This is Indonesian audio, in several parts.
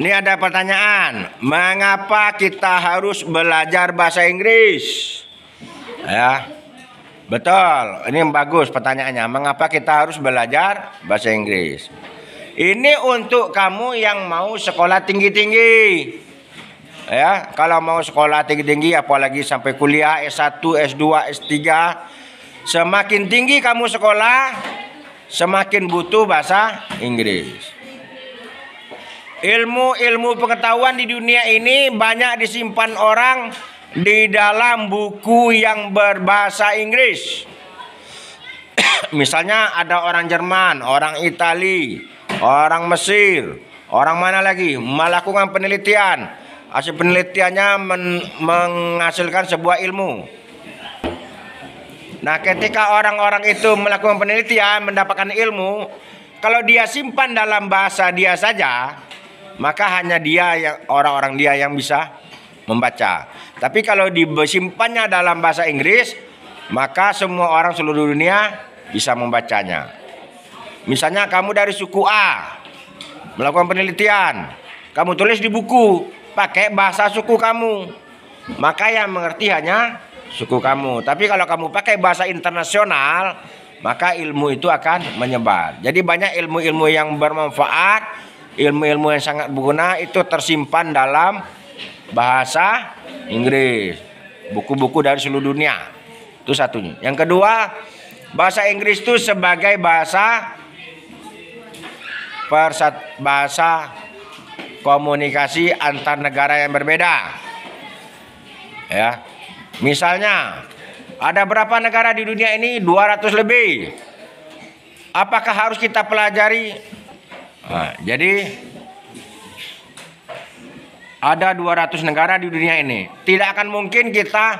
Ini ada pertanyaan, mengapa kita harus belajar bahasa Inggris? Ya. Betul, ini yang bagus pertanyaannya. Mengapa kita harus belajar bahasa Inggris? Ini untuk kamu yang mau sekolah tinggi-tinggi. Ya, kalau mau sekolah tinggi-tinggi apalagi sampai kuliah S1, S2, S3, semakin tinggi kamu sekolah, semakin butuh bahasa Inggris ilmu-ilmu pengetahuan di dunia ini banyak disimpan orang di dalam buku yang berbahasa Inggris. Misalnya ada orang Jerman, orang Itali, orang Mesir, orang mana lagi melakukan penelitian. Hasil penelitiannya men menghasilkan sebuah ilmu. Nah, ketika orang-orang itu melakukan penelitian, mendapatkan ilmu, kalau dia simpan dalam bahasa dia saja, maka hanya dia yang orang-orang dia yang bisa membaca. Tapi kalau disimpannya dalam bahasa Inggris, maka semua orang seluruh dunia bisa membacanya. Misalnya kamu dari suku A melakukan penelitian, kamu tulis di buku pakai bahasa suku kamu. Maka yang mengerti hanya suku kamu. Tapi kalau kamu pakai bahasa internasional, maka ilmu itu akan menyebar. Jadi banyak ilmu-ilmu yang bermanfaat ilmu-ilmu yang sangat berguna itu tersimpan dalam bahasa Inggris. Buku-buku dari seluruh dunia. Itu satunya. Yang kedua, bahasa Inggris itu sebagai bahasa persat bahasa komunikasi antar negara yang berbeda. Ya. Misalnya, ada berapa negara di dunia ini? 200 lebih. Apakah harus kita pelajari Nah, jadi ada 200 negara di dunia ini. Tidak akan mungkin kita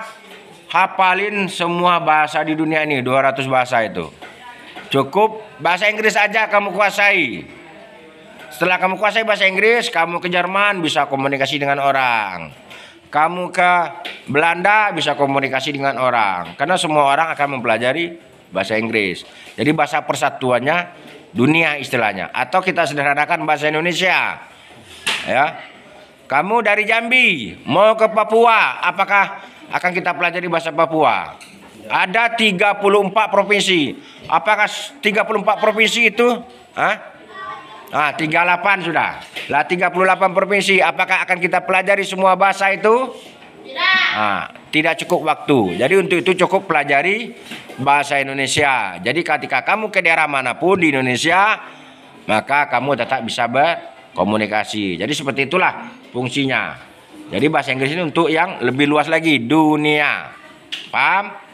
hafalin semua bahasa di dunia ini, 200 bahasa itu. Cukup bahasa Inggris aja kamu kuasai. Setelah kamu kuasai bahasa Inggris, kamu ke Jerman bisa komunikasi dengan orang. Kamu ke Belanda bisa komunikasi dengan orang. Karena semua orang akan mempelajari bahasa Inggris. Jadi bahasa persatuannya dunia istilahnya atau kita sederhanakan bahasa Indonesia ya kamu dari Jambi mau ke Papua apakah akan kita pelajari bahasa Papua ada 34 provinsi apakah 34 provinsi itu ah, tiga Ah, 38 sudah. Lah 38 provinsi, apakah akan kita pelajari semua bahasa itu? Nah, tidak cukup waktu. Jadi untuk itu cukup pelajari bahasa Indonesia. Jadi ketika kamu ke daerah manapun di Indonesia, maka kamu tetap bisa berkomunikasi. Jadi seperti itulah fungsinya. Jadi bahasa Inggris ini untuk yang lebih luas lagi dunia. Paham?